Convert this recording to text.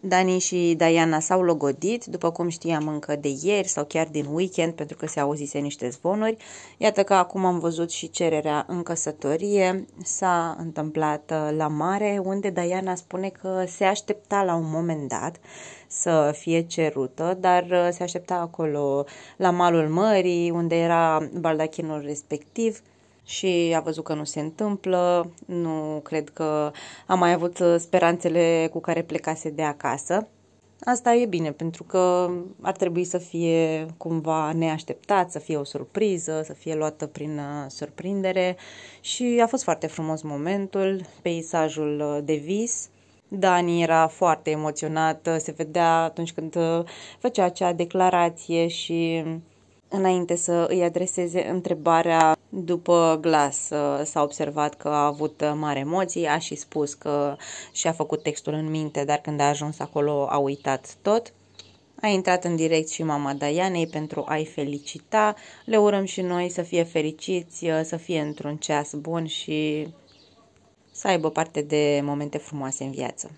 Dani și Diana s-au logodit, după cum știam încă de ieri sau chiar din weekend, pentru că se auzise niște zvonuri. Iată că acum am văzut și cererea în căsătorie. S-a întâmplat uh, la mare, unde Diana spune că se aștepta la un moment dat să fie cerută, dar uh, se aștepta acolo la malul mării, unde era baldachinul respectiv și a văzut că nu se întâmplă, nu cred că a mai avut uh, speranțele cu care plecase de acasă. Asta e bine, pentru că ar trebui să fie cumva neașteptat, să fie o surpriză, să fie luată prin uh, surprindere și a fost foarte frumos momentul, peisajul uh, de vis. Dani era foarte emoționat, se vedea atunci când făcea acea declarație și Înainte să îi adreseze întrebarea după glas, uh, s-a observat că a avut uh, mare emoții, a și spus că și-a făcut textul în minte, dar când a ajuns acolo a uitat tot. A intrat în direct și mama Daianei pentru a-i felicita. Le urăm și noi să fie fericiți, uh, să fie într-un ceas bun și să aibă parte de momente frumoase în viață.